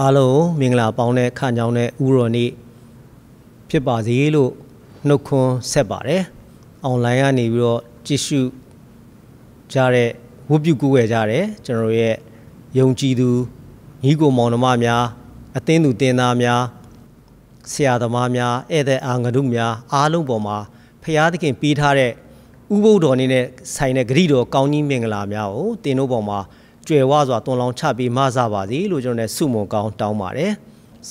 အားလုံးမင်္ဂလာပေါင်းတဲ့ခန့်ချောင်းတဲ့ဥရောနေ့ဖြစ်ပါစေလို့နှုတ်ခွန်းဆက်ပါတယ်။အွန်လိုင်းကနေပြီးတော့ကြည့်ရှုကြတဲ့ဝတ်ပြုကိုယ်ွယ်ကြတဲ့ကျွန်တော်ရဲ့ယုံကြည်သူညီကိုမောင်နှမများအသင်းသူတင်သားများဆရာသမားများဧည့်သည်အာငရုများ အားလုံးပေါ်မှာဖရာသခင်ပေးထားတဲ့ဥပုဒ်တော်နေနဲ့ဆိုင်တဲ့ဂရိတော်ကောင်းကြီးမင်္ဂလာများကိုတင်တို့ပေါ်မှာကျွယ်ဝစွာတွန်လောင်းချပြီးမဆပါစေလို့ကျွန်တော်လည်းဆုမွန်ကောင်းတောင်းပါတယ်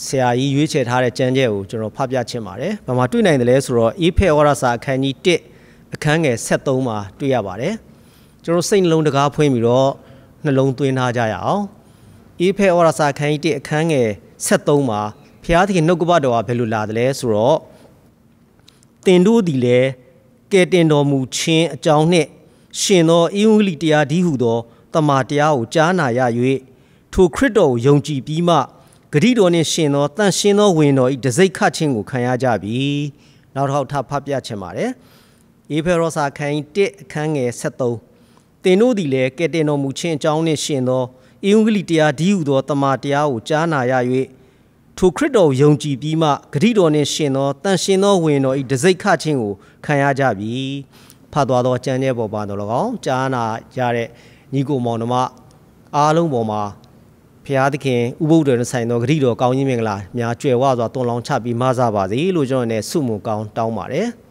ဆရာကြီးရွေးချယ်ထားတဲ့ကြမ်းကြဲကိုကျွန်တော်ဖပြချင်ပါတယ်။ဘာမှတွေ့နိုင်တယ်လဲဆိုတော့အေးဖဲဩရစာအခန်းကြီး1အခန်းငယ်73မှာတွေ့ရပါတယ်။ကျွန်တော်စိတ်နှလုံးတကားဖွင့်ပြီးတော့နှလုံးသွင်းထားကြရအောင်။အေးဖဲဩရစာအခန်းကြီး1အခန်းငယ်73မှာဖျားသခင်နှုတ်ကပတော်ကဘယ်လိုလာတယ်လဲဆိုတော့တင်တို့သည်လည်းကဲတင်တော်မူခြင်းအကြောင်းနှင့်ရှင်သောအင်္ဂလိတရားဒီဟုသောတမန်တရားကိုကြားနာရ၍ထိုခရစ်တော်ကိုယုံကြည်ပြီးမှဂတိတော်နှင့်ရှင်သောတန်ရှင်သောဝင်တော်၏တစိုက်ခခြင်းကိုခံရကြပြီနောက်တစ်ခေါက်ထပ်ဖတ်ပြချင်ပါတယ်ဧဖေရောစာခန်း1အခန်းငယ်73တင်တို့သည်လည်းကဲ့တင်တော်မူခြင်းအကြောင်းနှင့်ရှင်သောဧဝံဂေလိတရားဒီဟုသောတမန်တရားကိုကြားနာရ၍ထိုခရစ်တော်ကိုယုံကြည်ပြီးမှဂတိတော်နှင့်ရှင်သောတန်ရှင်သောဝင်တော်၏တစိုက်ခခြင်းကိုခံရကြပြီဖတ်သွားသောအကျမ်းကျဲပေါ်ပါတော်၎င်းကြားနာရတဲ့ညီကိုမောင်နှမအားလုံးပေါ်မှာဖရာသခင်ဥပုဒ်တော်ဆိုင်သောဂရိတော်ကောင်းကြီးမင်္ဂလာများကြွယ်ဝစွာတွန်လောင်းချပြီးမဆပါစေလို့ကျွန်တော်လည်းဆုမွန်ကောင်းတောင်းပါတယ်။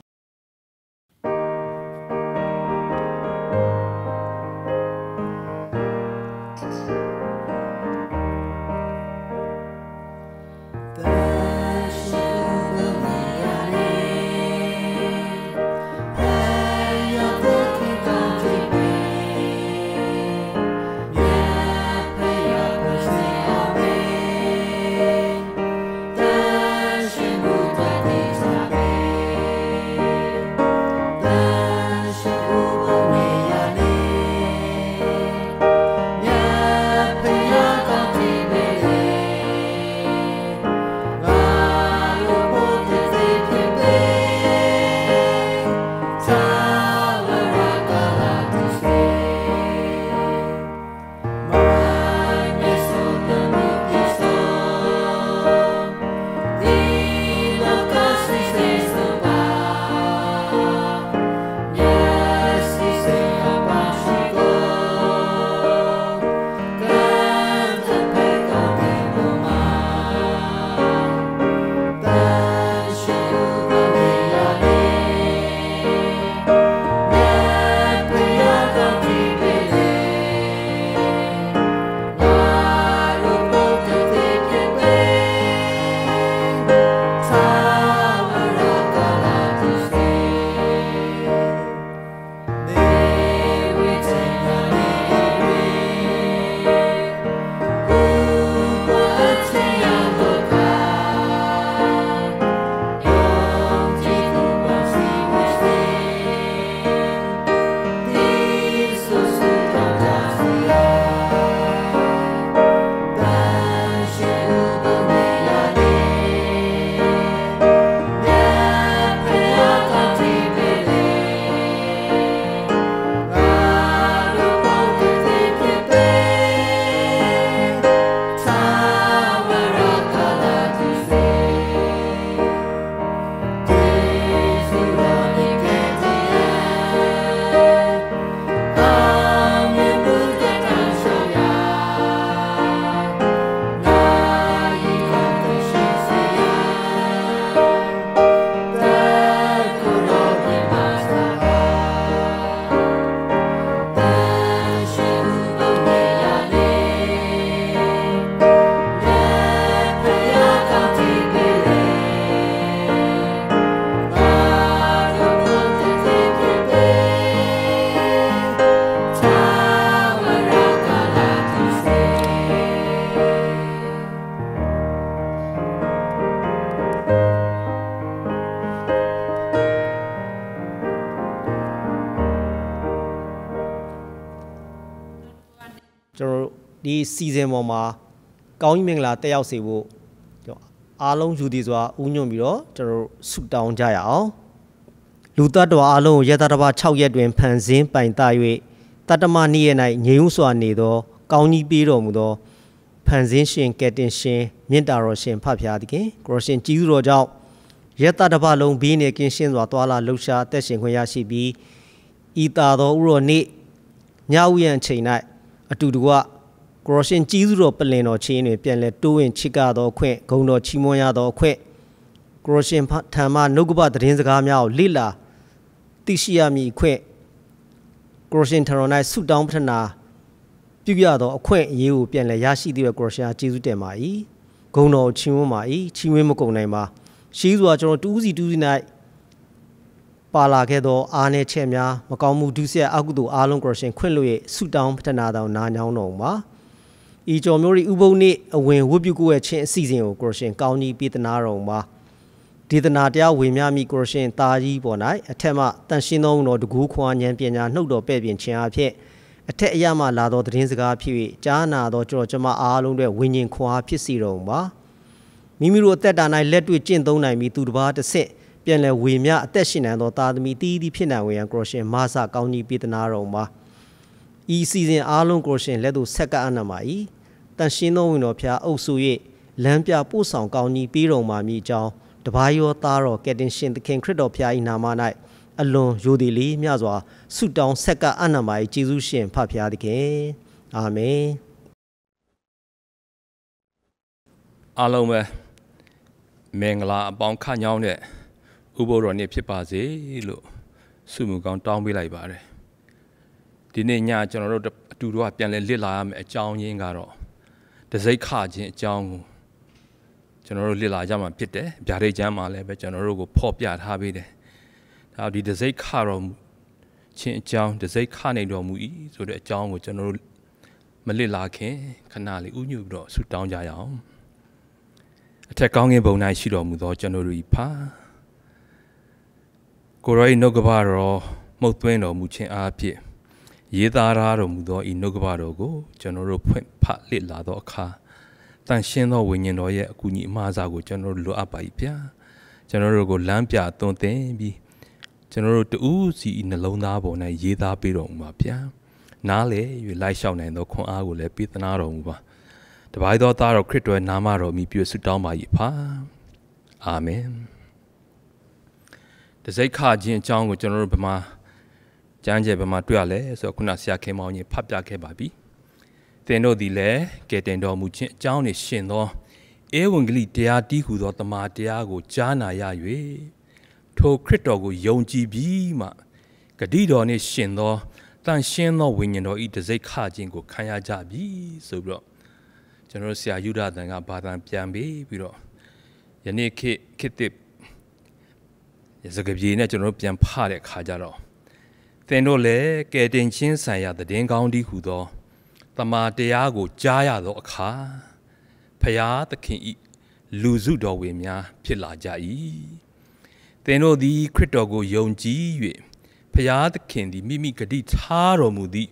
စီဇန်ပေါ်မှာ ကောင်းကြီးမင်္ဂလာတက်ရောက်စေဖို့အားလုံးယူသည်စွာဥညွန့်ပြီးတော့ကျွန်တော်ဆုတောင်းကြရအောင်လူတတ်တော်အားလုံးရေတတဘာ6ရက်တွင်ဖန်ဆင်းပိုင်တ၍တတ္တမနေ့ရက်၌ငြိမ်ဥစွာနေသောကောင်းကြီးပေးတော်မူသောဖန်ဆင်းရှင်ကယ်တင်ရှင်မြင့်တာတော်ရှင်ဖဖျားသခင်ကိုရရှင်ကြီးသူတော်ကြောင့်ရတတပလုံးဘေးနဲ့ကင်းရှင်းစွာသွာလာလှူရှာအသက်ရှင်ခွင့်ရရှိပြီးဤတာတော်ဥရောနေ့ညဥ်ရန်ချိန်၌အတူတကွကရောရှင်ကြီးစုတော်ပလင်တော်ချင်းတွင်ပြန်လဲတိုးဝင်ချစ်ကသောအခွင့်ဂုံတော်ချီးမွမ်းရသောအခွင့်ကရောရှင်ထံမှနှုတ်ကပသတင်းစကားများကိုလိလာသိရှိရမည်အခွင့်ကရောရှင်ထံတော်၌ဆုတောင်းပတနာပြုရသောအခွင့်အရေးကိုပြန်လဲရရှိသည့်ကရောရှင်အားကျေးဇူးတင်ပါ၏ဂုံတော်ချီးမွမ်းပါ၏ချီးမွမ်းမကုန်နိုင်ပါရှိစွာကျွန်တော်တူးစီတူးစီ၌ပါလာခဲ့သောအားနည်းချက်များမကောင်းမှုဒုစရိုက်အကုသို့အားလုံးကရောရှင်ခွင့်လို့၍ဆုတောင်းပတနာတော်နားညောင်းတော်မှာဤကျော်မျိုးရီဥပုံနေ့အဝင်ဝတ်ပြုကိုရဲ့ချင်းအစီအစဉ်ကိုကိုရှင် ကောင်းကြီးပေးသနာတော်မှာဒေသနာတရားဝင်မြမိကိုရှင်တာကြီးပေါ်၌အထက်မှတန်ရှင်းသောတော်တကူးခွန်ဉာဏ်ပညာနှုတ်တော်ပဲ့ပြင်ခြင်းအဖြစ်အထက်အရမှလာသောသတင်းစကားဖြစ်၍ကြားနာသောကျွန်တော်ကျမအားလုံးတို့ဝิญဉ်ခွန်အားဖြစ်စီတော်မှာမိမိတို့အသက်တာ၌လက်တွေ့ကျင့်သုံးနိုင်ပြီးသူတစ်ပါးတစ်ဆင့်ပြန်လည်ဝေမျှအသက်ရှင်နိုင်သော သာသမီတီးသည့်ဖြစ်နိုင်ဝေရန်ကိုရှင်မာဆကောင်းကြီးပေးသနာတော်မှာဤစီစဉ်အားလုံးကိုရှင်လက်သို့ဆက်ကအနမှာဤတန်ရှင်းသောဝင်တော်ဖျားအုပ်စု၍လမ်းပြပို့ဆောင်ကောင်းကြီးပြီးတော်မှာမိကြောင်းတပါးရောသားတော်ကက်တင်ရှင်သခင်ခရစ်တော်ဖျား၏နာမ၌အလွန်ယိုသည်လေးမြစွာဆုတောင်းဆက်ကအနမှာ၏ကျေးဇူးရှင်ဖဖျားသခင်အာမင်အားလုံးပဲမင်္ဂလာအပေါင်းခညောင်းတဲ့ဥပိုလ်တော်နေ့ဖြစ်ပါစေလို့ဆုမူကောင်းတောင်းပေးလိုက်ပါတယ်ဒီနေ့ညကျွန်တော်တို့အတူတူကပြန်လဲလစ်လာရမယ်အကြောင်းရင်းကတော့တစိ့ခခြင်းအကြောင်းကိုကျွန်တော်တို့လစ်လာကြမှာဖြစ်တယ်ဗျာဒိတ်ကျမ်းမှာလည်းပဲကျွန်တော်တို့ကိုဖော်ပြထားပေးတယ်ဒါဒီတစိ့ခတော်ခြင်းအကြောင်းတစိ့ခနိုင်တော်မူ၏ဆိုတဲ့အကြောင်းကိုကျွန်တော်တို့မလစ်လာခင်ခဏလေးဥညွပြီးတော့ဆူတောင်းကြရအောင်အထက်ကောင်းကင်ဘုံ၌ရှိတော်မူသောကျွန်တော်တို့၏ဖာကိုရော၏နှုတ်ကပတော်မှုတ်သွင်းတော်မူခြင်းအားဖြင့်ရေးသားထားတော်မူသောဤနှုတ်ကပတော်ကိုကျွန်တော်တို့ဖွင့်ဖလစ်လာသောအခါတန်ရှင်းသောဝိညာဉ်တော်ရဲ့အကူအညီအမှားစာကိုကျွန်တော်တို့လိုအပ်ပါ၏ဗျာကျွန်တော်တို့ကိုလမ်းပြသွန်သင်ပြီးကျွန်တော်တို့တူးစီနှလုံးသားပေါ်၌ရေးသားပေးတော်မူပါဗျာနားလေ၍လိုက်လျှောက်နိုင်သောခွန်အားကိုလည်းပေးသနာတော်မူပါတပါးသောသားတော်ခရစ်တော်နာမတော်မိပြည့်စုတောင်းပါ၏ဖာအာမင်တစိုက်ခခြင်းအကြောင်းကိုကျွန်တော်တို့ဗမာကျမ်းကျယ်ဘယ်မှာတွေ့ရလဲဆိုတော့ခုနဆရာခင်မောင်ကြီးဖတ်ပြခဲ့ပါပြီသင်တို့သည်လည်းကယ်တင်တော်မူခြင်းအကြောင်းနှင့်ရှင်သောဧဝံဂေလိတရားတည်းဟူသောတမန်တရားကိုကြားနာရ၍ထိုခရစ်တော်ကိုယုံကြည်ပြီးမှဂတိတော်နှင့်ရှင်သောတန်ရှင်းသောဝိညာဉ်တော်ဤတစိ့ခခြင်းကိုခံရကြပြီဆိုပြီးတော့ကျွန်တော်ဆရာယူဒသင်ကဘာသာပြန်ပြီးပြီးတော့ယနေ့ခေတ်ခေတ်သစ်စကပြေနဲ့ကျွန်တော်ပြန်ဖတဲ့ခါကြတော့သင်တို့လည်းကယ်တင်ခြင်းဆိုင်ရာသတင်းကောင်းဒီဟုသောတမာတရားကိုကြားရသောအခါဖျားသခင်ဤလူစုတော်ဝင်များဖြစ်လာကြ၏သင်တို့သည်ခရစ်တော်ကိုယုံကြည်၍ဖျားသခင်သည်မိမိဂတိထားတော်မူသည့်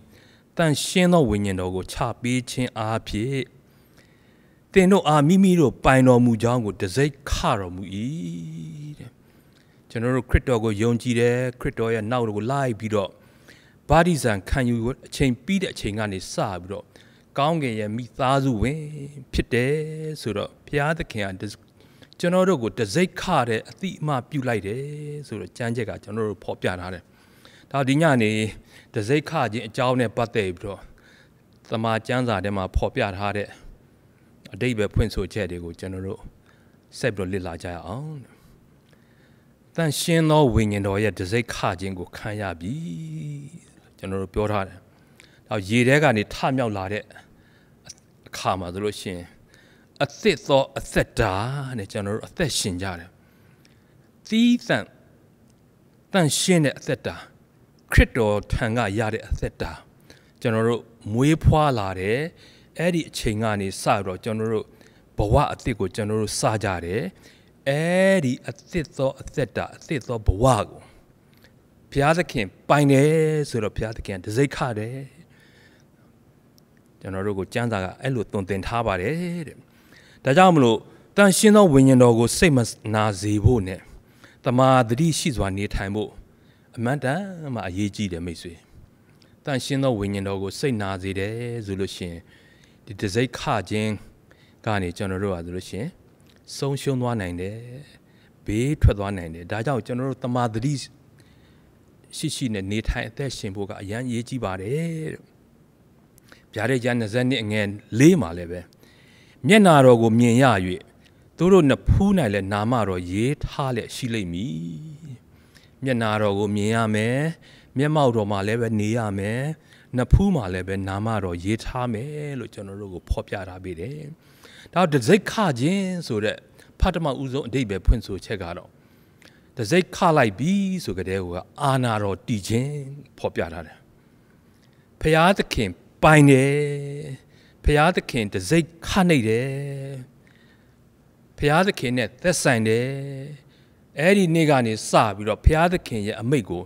တန်ရှင်းသောဝိညာဉ်တော်ကိုချပေးခြင်းအားဖြင့်သင်တို့အားမိမိတို့ပိုင်တော်မူကြောင်းကိုတစိုက်ခတော်မူ၏တဲ့ကျွန်တော်တို့ခရစ်တော်ကိုယုံကြည်တယ်ခရစ်တော်ရဲ့နောက်ကိုလိုက်ပြီးတော့ဗာဒိဇံခံယူအချိန်ပြီးတဲ့အချိန်ကနေစပြီးတော့ကောင်းကင်ရဲ့မိသားစုဝင်ဖြစ်တယ်ဆိုတော့ဘုရားသခင်ကကျွန်တော်တို့ကိုတစိုက်ခတဲ့အတိအမှပြုလိုက်တယ်ဆိုတော့ကြမ်းချက်ကကျွန်တော်တို့ဖော်ပြထားတယ်။ဒါဒီညနေတစိုက်ခခြင်းအကြောင်းနဲ့ပတ်သက်ပြီးတော့သမာကျမ်းစာထဲမှာဖော်ပြထားတဲ့အတိတ်ပဲဖွင့်ဆိုချက်တွေကိုကျွန်တော်တို့ဆက်ပြီးတော့လေ့လာကြရအောင်။တန်ရှင်းသောဝိညာဉ်တော်ရဲ့တစိ့ခခြင်းကိုခံရပြီကျွန်တော်တို့ပြောထားတယ်။နောက်ရေထဲကနေထမြောက်လာတဲ့အခါမှာဆိုလို့ရှိရင်အသစ်သောအသက်တာနဲ့ကျွန်တော်တို့အသက်ရှင်ကြတယ်။သီးသန့်တန်ရှင်းတဲ့အသက်တာခရစ်တော်ထံကရတဲ့အသက်တာကျွန်တော်တို့မွေးဖွားလာတယ်။အဲ့ဒီအချိန်ကနေစတော့ကျွန်တော်တို့ဘဝအသစ်ကိုကျွန်တော်တို့စကြတယ်။အဲဒီအစ်စ်သောအသက်တာအစ်စ်သောဘဝကိုဘုရားသခင်ပိုင်တယ်ဆိုတော့ဘုရားသခင်တစိတ်ခတယ်ကျွန်တော်တို့ကိုစံစာကအဲ့လိုသွန်သင်ထားပါတယ်တဲ့ဒါကြောင့်မလို့တန်ရှင်းသောဝိညာဉ်တော်ကို စိတ်မနာစေဖို့နဲ့တမာတတိရှိစွာနေထိုင်ဖို့အမှန်တန်မှအရေးကြီးတယ်မိတ်ဆွေတန်ရှင်းသောဝိညာဉ်တော်ကို စိတ်နာစေတယ်ဆိုလို့ရှင်ဒီတစိတ်ခခြင်း ကနေကျွန်တော်တို့ဟာဆိုလို့ရှင်ဆုံးရှုံးသွားနိုင်တယ်ဘေးထွက်သွားနိုင်တယ်ဒါကြောင့်ကျွန်တော်တို့တမာတတိရှိရှိနဲ့နေထိုင်အသက်ရှင်ဖို့ကအရန်အရေးကြီးပါတယ်တဲ့ဗျာတဲ့ကျမ်း20နှစ်အငယ်၄မှာလည်းပဲမျက်နာတော်ကိုမြင်ရ၍သူတို့နဖူး၌လည်းနာမတော်ရေးထားလက်ရှိလိမ့်မည်မျက်နာတော်ကိုမြင်ရမယ်မျက်မှောက်တော်မှာလည်းပဲနေရမယ်နဖူးမှာလည်းပဲနာမတော်ရေးထားမယ်လို့ကျွန်တော်တို့ကို ဖော်ပြထားပေးတယ်ဒါဒဇိတ်ခခြင်းဆိုတဲ့ဖတ်တမဥဆုံးအတိတ်ပဲဖွင့်ဆိုချက်ကတော့ဒဇိတ်ခလိုက်ပြီဆိုကြတဲ့ဟိုကအာနာတော်တည်ခြင်းဖော်ပြထားတယ်ဖျားသခင် ပိုင်တယ်ဖျားသခင်ဒဇိတ်ခနှိပ်တယ်ဖျားသခင်နဲ့သက်ဆိုင်တယ်အဲ့ဒီနေ့ကနေစပြီးတော့ဖျားသခင်ရဲ့အမိတ်ကို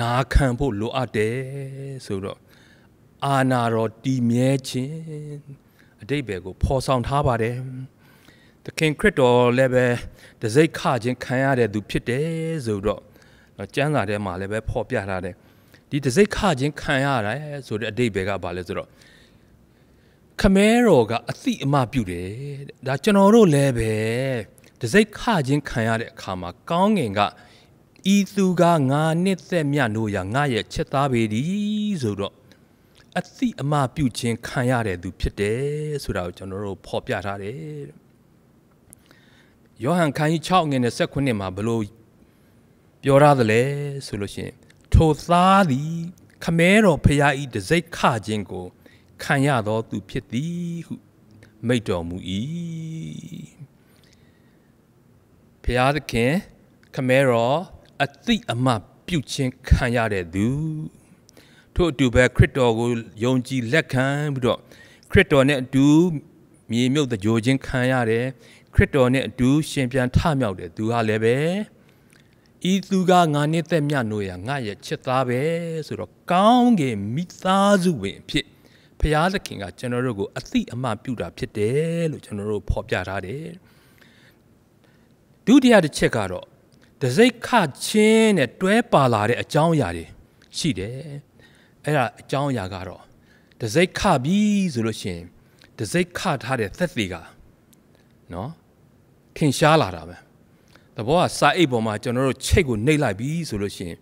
နာခံဖို့လိုအပ်တယ်ဆိုတော့အာနာတော်တည်မြဲခြင်းအတိတ်ဘယ်ကိုဖော်ဆောင်ထားပါတယ်။သခင်ခရစ်တော်လည်းပဲတစိုက်ခခြင်းခံရတဲ့သူဖြစ်တယ်ဆိုတော့ကျမ်းစာထဲမှာလည်းပဲဖော်ပြထားတယ်။ဒီတစိုက်ခခြင်းခံရတယ်ဆိုတဲ့အတိတ်ဘယ်ကဘာလဲဆိုတော့ခမဲတော်ကအသိအမှပြုတယ်။ဒါကျွန်တော်တို့လည်းပဲတစိုက်ခခြင်းခံရတဲ့အခါမှာကောင်းငင်ကဤသူကငါနှစ်သက်မြတ်လို့ရငါရဲ့ချက်သားပေသည်ဆိုတော့အသိအမှပြုခြင်းခံရတဲ့သူ ဖြစ်တယ်ဆိုတာကိုကျွန်တော်တို့ဖော်ပြထားတယ်ယောဟန်ခန်းကြီး6ငွေ29မှာဘလို့ပြောရတယ်လဲဆိုလို့ရှင်ထိုသားသည်ခမဲတော်ဖရာဤတစိုက်ခခြင်းကိုခံရသောသူဖြစ်သည်ဟုမိတ်တော်မူ၏ဖရာသခင် ခမဲတော်အသိအမှပြုခြင်း ခံရတဲ့သူထို့အတူပဲခရစ်တော်ကိုယုံကြည်လက်ခံပြီးတော့ခရစ်တော်နဲ့အတူမြေမြုပ်တကြိုချင်းခံရတယ်ခရစ်တော်နဲ့အတူရှင်ပြန်ထမြောက်တယ်သူဟာလည်းပဲဤသူကငါနဲ့သက်မြနိုးရငါရဲ့ချစ်သားပဲဆိုတော့ကောင်းကင်မိသားစုဝင်အဖြစ်ဖရာသခင်ကကျွန်တော်တို့ကို အသိအမှပြုတာ ဖြစ်တယ်လို့ကျွန်တော်တို့ဖော်ပြထားတယ်ဒုတိယတစ်ချက်ကတော့ဒစိတ်ခချင်းနဲ့တွဲပါလာတဲ့အကြောင်းအရာတွေရှိတယ်အဲ့ဒါအကြောင်းအရာကတော့တစိုက်ခပြီဆိုလို့ရှိရင်တစိုက်ခထားတဲ့သက်သေးကနော်ထင်ရှားလာတာပဲတဘောကစာအိတ်ပေါ်မှာကျွန်တော်တို့ချိတ်ကိုနှိပ်လိုက်ပြီဆိုလို့ရှိရင်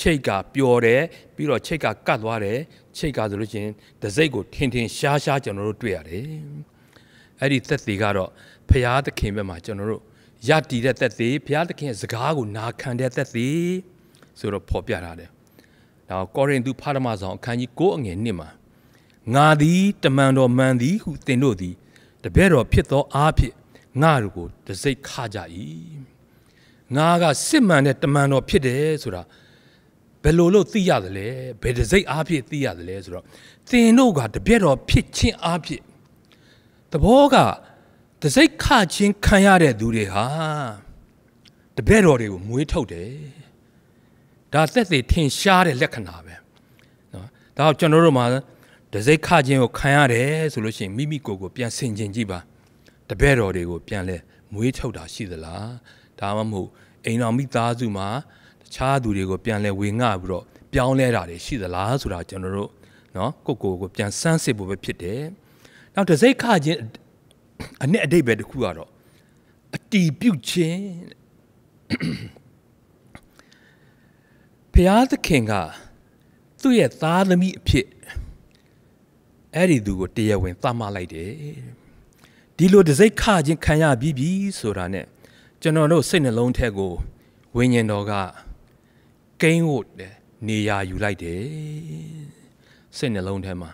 ချိတ်ကပျော်တယ်ပြီးတော့ချိတ်ကကတ်သွားတယ်ချိတ်ကဆိုလို့ရှိရင်တစိုက်ကိုထင်ထင်ရှားရှားကျွန်တော်တို့တွေ့ရတယ်အဲ့ဒီသက်သေးကတော့ဖရာသခင်ဘက်မှာကျွန်တော်တို့ရတည်တဲ့သက်သေးဖရာသခင်ရဲ့စကားကိုနာခံတဲ့သက်သေးဆိုတော့ပေါ်ပြထားတယ်ဒါကောရိန္သုဖာဒမဆောင်အခန်းကြီး9အငယ်1မှာငါသည်တမန်တော်မှန်သည်ဟုသင်တို့သည် တပည့်တော်ဖြစ်သောအားဖြင့်ငါတို့ကိုတစိတ်ခကြ၏ငါကစစ်မှန်တဲ့တမန်တော်ဖြစ်တယ်ဆိုတာဘယ်လိုလို့သိရသလဲဘယ်တစိတ်အားဖြင့်သိရသလဲဆိုတော့သင်တို့ကတပည့်တော်ဖြစ်ခြင်းအားဖြင့်တဘောကတစိတ်ခခြင်းခံရတဲ့သူတွေဟာတပည့်တော်တွေကိုမွေးထုတ်တယ်ဒါသက်သေထင်ရှားတဲ့လက္ခဏာပဲနော်ဒါကျွန်တော်တို့မှာဒစိတ်ခခြင်းကိုခံရတယ်ဆိုလို့ရှိရင်မိမိကိုယ်ကိုပြန်ဆင်ခြင်ကြည့်ပါတပည့်တော်တွေကိုပြန်လဲမွေးထုတ်တာရှိသလားဒါမှမဟုတ်အိမ်တော်မိသားစုမှာတခြားသူတွေကိုပြန်လဲဝေငှပြီးတော့ပြောင်းလဲတာတွေရှိသလားဆိုတာကျွန်တော်တို့နော်ကိုကိုကိုပြန်စမ်းစစ်ဖို့ပဲဖြစ်တယ်နောက်ဒစိတ်ခခြင်းအနှစ်အတိတ်ပဲတစ်ခုကတော့အတီးပြုတ်ခြင်းဘုရားသခင်ကသူ့ရဲ့သားသမီးအဖြစ်အဲ့ဒီသူကိုတရားဝင်သတ်မှတ်လိုက်တယ်ဒီလိုဒစိတ်ခခြင်းခံရပြီးပြီဆိုတာနဲ့ကျွန်တော်တို့စိတ်နှလုံးထဲကိုဝိညာဉ်တော်ကကိန်းဝတ်နေရာယူလိုက်တယ်စိတ်နှလုံးထဲမှာ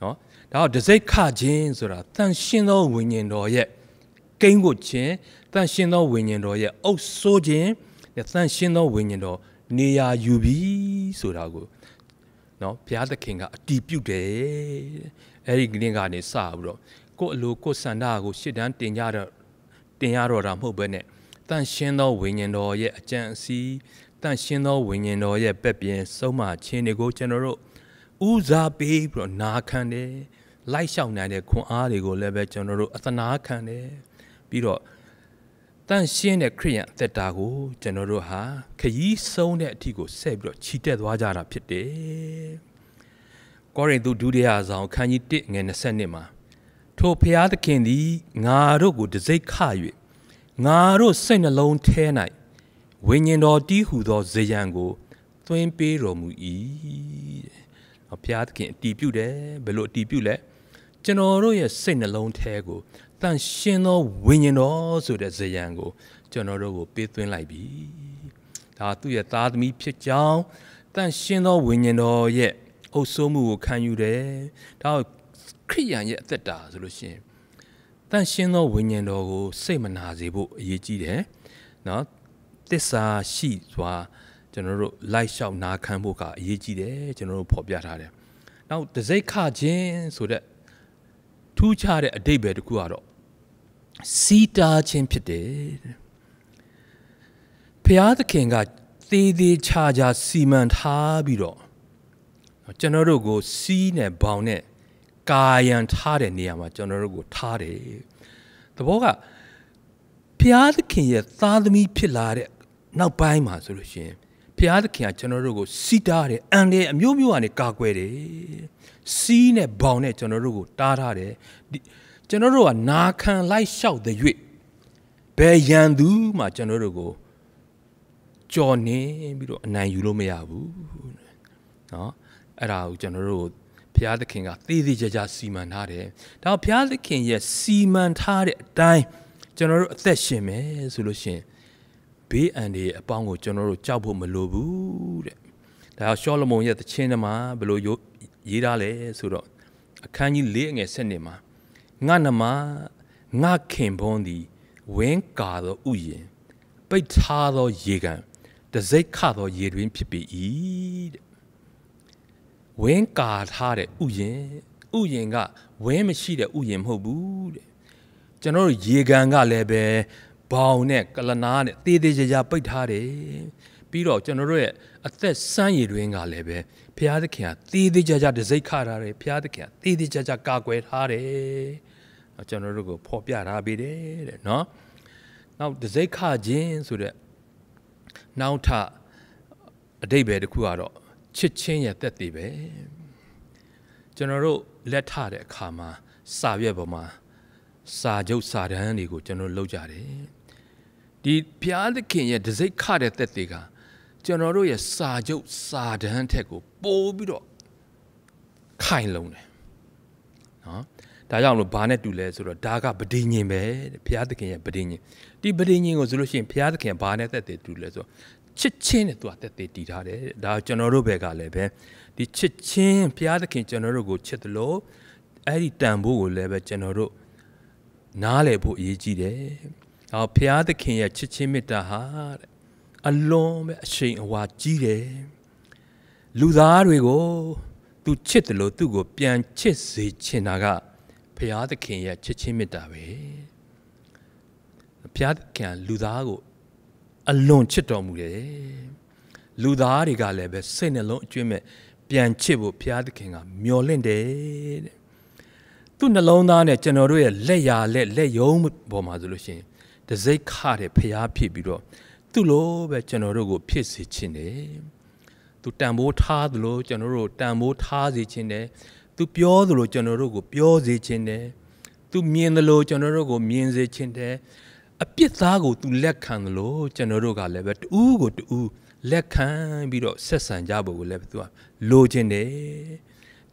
เนาะဒါတော့ဒစိတ်ခခြင်းဆိုတာတန်ရှင်းသောဝိညာဉ်တော်ရဲ့ကိန်းဝတ်ခြင်းတန်ရှင်းသောဝိညာဉ်တော်ရဲ့အုပ်ဆိုးခြင်းတန်ရှင်းသောဝိညာဉ်တော်နေရာယူပြီဆိုတာကိုနော်ဘုရားသခင်က အတီးပြုတ်တယ်အဲ့ဒီကနေ့ကနေစပြီးတော့ကိုယ့်အလိုကိုယ့်ဆန္ဒကို ရှစ်တန်းတင်ကြတော့တင်ရတော့တာမဟုတ်ဘဲနဲ့တန့်ရှင်းသောဝိညာဉ်တော်ရဲ့အကြံအစီတန့်ရှင်းသောဝိညာဉ်တော်ရဲ့ပက်ပြင်းဆုံးမခြင်းတွေကိုကျွန်တော်တို့ဦးစားပေးပြီးတော့နာခံတယ်လိုက်လျှောက်နိုင်တဲ့ခွန်အားတွေကိုလည်းပဲကျွန်တော်တို့အသနာခံတယ်ပြီးတော့တန့်ရှင်းတဲ့ခရိယံအသက်တာကိုကျွန်တော်တို့ဟာခရီးဆုံးတဲ့အထိကိုဆက်ပြီးတော့ခြိတက်သွားကြတာဖြစ်တယ်။ကောရိန္သုဒုတိယဆောင်ခန်းကြီး1ငယ်20မှာထိုဖျားသခင်သည်ငါတို့ကိုတစိတ်ခ၍ငါတို့စိတ်နှလုံးထဲ၌ဝိညာဉ်တော်တီးဟူသောဇေယံကိုသွင်းပေးတော်မူ၏တဲ့။ဖျားသခင်အတီးပြုတ်တယ်ဘယ်လိုအတီးပြုတ်လဲကျွန်တော်တို့ရဲ့စိတ်နှလုံးထဲကိုတန့်ရှင်းသောဝိညာဉ်တော်ဆိုတဲ့ဇယံကိုကျွန်တော်တို့ကိုပေးသွင်းလိုက်ပြီ။ဒါသူ့ရဲ့သားသမီးဖြစ်ကြောင်းတန့်ရှင်းသောဝိညာဉ်တော်ရဲ့အုပ်စိုးမှုကိုခံယူတယ်။ဒါခရိယန်ရဲ့အသက်တာဆိုလို့ရှိရင်တန့်ရှင်းသောဝိညာဉ်တော်ကိုစိတ်မနာစေဖို့အရေးကြီးတယ်။နော်တစ္ဆာရှိစွာကျွန်တော်တို့လိုက်လျှောက်နာခံဖို့ကအရေးကြီးတယ်ကျွန်တော်တို့ဖော်ပြထားတယ်။နောက်တစိ့ခခြင်းဆိုတဲ့ထူးခြားတဲ့အတိတ်ပဲတခုကတော့စီတာခြင်းဖြစ်တယ်ဖျားသခင်ကသေးသေးချာချာစီမံထားပြီးတော့ကျွန်တော်တို့ကို စီးနဲ့ဘောင်နဲ့ကာယံထားတဲ့နေရာမှာ ကျွန်တော်တို့ကိုထားတယ်သဘောကဖျားသခင်ရဲ့သားသမီးဖြစ်လာတဲ့နောက်ပိုင်းမှာဆိုလို့ရှိရင်ဖျားသခင်ကကျွန်တော်တို့ကိုစီးတားတယ်အန်တယ်အမျိုးမျိုးကနေကာကွယ်တယ်စီးနဲ့ဘောင်နဲ့ကျွန်တော်တို့ကိုတားထားတယ်ကျွန်တော်တို့ကနာခံလိုက်လျှောက်တဲ့၍ဘယ်ရန်သူမှကျွန်တော်တို့ကိုကြော်နေပြီးတော့အနိုင်ယူလို့မရဘူးเนาะအဲ့ဒါကိုကျွန်တော်တို့ဘုရားသခင်ကသေသေးချာချာစီမံထားတယ်ဒါဘုရားသခင်ရဲ့စီမံထားတဲ့အတိုင်းကျွန်တော်တို့အသက်ရှင်မယ်ဆိုလို့ရှင်ဘေးအန္တရာယ်အပေါင်းကိုကျွန်တော်တို့ကြောက်ဖို့မလိုဘူးတဲ့ဒါရှောလမုန်ရဲ့သချင်းထဲမှာဘယ်လိုရေးထားလဲဆိုတော့အခန်းကြီး၄အငယ်၁၂မှာငါနမငါခင်ပွန်းသည်ဝင်းကာသောဥယင်ပိတ်ထားသောရေကန်တစိတ်ခသောရေတွင်ဖြစ်ပေ၏တဲ့ဝင်းကာထားတဲ့ဥယင်ဥယင်ကဝင်းမရှိတဲ့ဥယင်မဟုတ်ဘူးတဲ့ကျွန်တော်တို့ရေကန်ကလည်းပဲဘောင်နဲ့ကလနာနဲ့တေးသေးကြကြပိတ်ထားတယ်ပြီးတော့ကျွန်တော်တို့ရဲ့အသက်စမ်းရည်တွင်းကလည်းပဲဘုရားသခင်ကတေးသေးကြကြတစိတ်ခထားတယ်ဘုရားသခင်ကတေးသေးကြကြကာကွယ်ထားတယ်ကျွန်တော်တို့ကိုဖော်ပြထားပေးတယ်တဲ့နော်နောက်ဒစိခခြင်းဆိုတဲ့နောက်ထအတိတ်ပဲတခုကတော့ချစ်ချင်းရဲ့တက်တည်ပဲကျွန်တော်တို့လက်ထတဲ့အခါမှာစာရွက်ပေါ်မှာစာချုပ်စာတမ်းတွေကိုကျွန်တော်လုပ်ကြတယ်ဒီဘုရားသခင်ရဲ့ဒစိခတဲ့တက်တည်ကကျွန်တော်တို့ရဲ့စာချုပ်စာတမ်းထက်ကိုပိုးပြီးတော့ခိုင်လုံတယ်ဒါကြောင့်လို့ဘာနဲ့တူလဲဆိုတော့ဒါကပဒိညင်ပဲဘုရားသခင်ရဲ့ပဒိညင်ဒီပဒိညင်ကိုဆိုလို့ရှိရင်ဘုရားသခင်ဘာနဲ့သက်သေတူလဲဆိုတော့ချစ်ချင်းနဲ့သူကသက်သေတည်ထားတယ်ဒါကျွန်တော်တို့ဘက်ကလည်းပဲဒီချစ်ချင်းဘုရားသခင်ကျွန်တော်တို့ကိုချစ်တယ်လို့အဲ့ဒီတန်ဖိုးကိုလည်းပဲကျွန်တော်တို့နားလည်ဖို့အရေးကြီးတယ်။ဟောဘုရားသခင်ရဲ့ချစ်ချင်းမေတ္တာဟာတဲ့အလွန်ပဲအရှိန်အဝါကြီးတယ်။လူသားတွေကို तू ချစ်တယ်လို့သူ့ကိုပြန်ချစ်စေချင်တာကဘုရားသခင်ရဲ့ချစ်ချင်းမေတ္တာပဲဘုရားသခင်လူသားကို အလွန်ချစ်တော်မူတယ်လူသားတွေကလည်းပဲစိတ်နှလုံးအကျွင့်မဲ့ပြန်ချစ်ဖို့ဘုရားသခင်က မျှော်လင့်တယ်တဲ့သူ့နှလုံးသားနဲ့ကျွန်တော်တို့ရဲ့လက်ရာလက်လက်ယုံပေါ်မှာဆိုလို့ရှိရင်တစိတ်ခတဲ့ဘုရားဖြစ်ပြီးတော့သူ့လိုပဲကျွန်တော်တို့ကို ဖြစ်စေခြင်းတယ်သူတန်ဖိုးထားသလိုကျွန်တော်တို့တန်ဖိုးထားစေခြင်းတယ်သူပြောသလိုကျွန်တော်တို့ကိုပြောစေခြင်းတယ်သူမြင်သလိုကျွန်တော်တို့ကိုမြင်စေခြင်းတယ်အပြစ်သားကို သူလက်ခံသလိုကျွန်တော်တို့ကလည်းပဲတူးကိုတူးလက်ခံပြီးတော့ဆက်ဆံကြဖို့ကိုလည်းသူကလိုချင်တယ်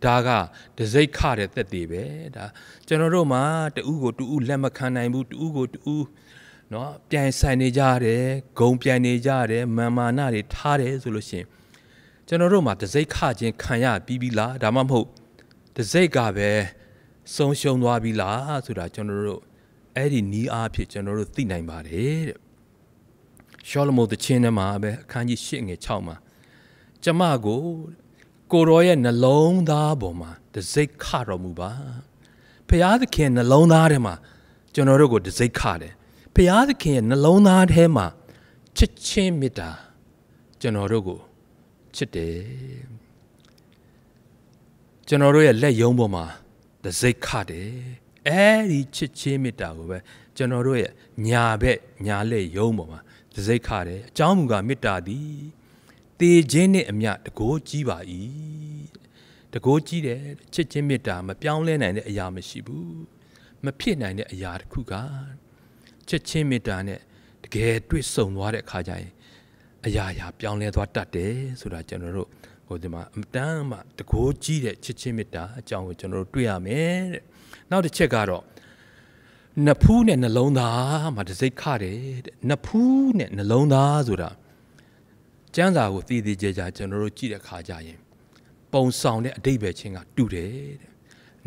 ဒါကဒစိတ်ခတဲ့သက်သေးပဲဒါကျွန်တော်တို့မှာတူးကိုတူးလက်မခံနိုင်ဘူးတူးကိုတူးเนาะပြန်ဆိုင်နေကြတယ်ဂုံပြန်နေကြတယ်မာမာနတွေထားတယ်ဆိုလို့ရှင်ကျွန်တော်တို့မှာဒစိတ်ခခြင်းခံရပြီးပြီလားဒါမှမဟုတ်တစိတ်ကပဲဆုံးရှုံးသွားပြီလားဆိုတာကျွန်တော်တို့အဲ့ဒီနီးအားဖြင့်ကျွန်တော်တို့သိနိုင်ပါတယ်တဲ့ရှောလမုန်တခြင်းထဲမှာပဲအခန်းကြီး၈ငယ်6မှာကျမကိုကိုရောရဲ့နှလုံးသားပေါ်မှာတစိတ်ခတော်မူပါဖျားသခင်နှလုံးသားထဲမှာကျွန်တော်တို့ကိုတစိတ်ခတယ်ဖျားသခင်ရဲ့နှလုံးသားထဲမှာချစ်ချင်းမေတ္တာကျွန်တော်တို့ကိုချစ်တယ်ကျွန်တော်တို့ရဲ့လက်ယုံပေါ်မှာတစိတ်ခတယ်အဲဒီချစ်ချင်းမေတ္တာကိုပဲကျွန်တော်တို့ရဲ့ညာဘက်ညာလက်ယုံပေါ်မှာတစိတ်ခတယ်အကြောင်းမူကားမေတ္တာသည်တေခြင်းနှင့်အမျှတကိုးကြီးပါ၏တကိုးကြီးတယ်ချစ်ချင်းမေတ္တာမပြောင်းလဲနိုင်တဲ့အရာမရှိဘူးမဖြစ်နိုင်တဲ့အရာတစ်ခုကချစ်ချင်းမေတ္တာနဲ့တကယ်တွေ့ဆုံသွားတဲ့အခါကျရင်အရာရာပြောင်းလဲသွားတတ်တယ်ဆိုတာကျွန်တော်တို့ဟိုဒီမှာအတန်းမှတကိုးကြီးတဲ့ချစ်ချင်းမေတ္တာအကြောင်းကိုကျွန်တော်တို့တွေ့ရမယ်တဲ့နောက်တစ်ချက်ကတော့နဖူးနဲ့နှလုံးသားမှာတစိ့ခတယ်တဲ့နဖူးနဲ့နှလုံးသားဆိုတာကျမ်းစာကိုသိသိကြကြကျွန်တော်တို့ကြည့်တဲ့အခါကျရင်ပုံဆောင်တဲ့အတိတ်ပဲချင်းကတူတယ်တဲ့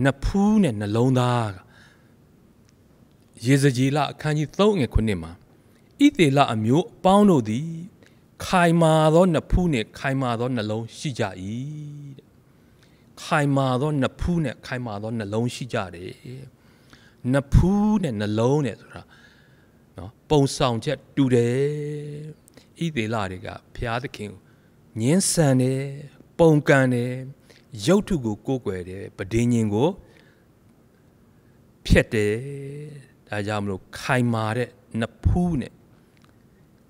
နဖူးနဲ့နှလုံးသားကရေစကြည်လအခန်းကြီး3ငယ်9မှာဣသေလအမျိုးအပေါင်းတို့သည်ခိုင်မာသောနဖူးနှင့်ခိုင်မာသောနှလုံးရှိကြ၏တဲ့ခိုင်မာသောနဖူးနဲ့ခိုင်မာသောနှလုံးရှိကြတယ်နဖူးနဲ့နှလုံးနဲ့ဆိုတာနော်ပုံဆောင်ချက်တူတယ်ဣသေလတွေကဘုရားသခင်ကိုညှင်းဆန်တယ်ပုံကန်တယ်ရုပ်ထုကိုကိုးကွယ်တယ်ပဒင်းရှင်ကိုဖြတ်တယ်ဒါကြောင့်မလို့ခိုင်မာတဲ့နဖူးနဲ့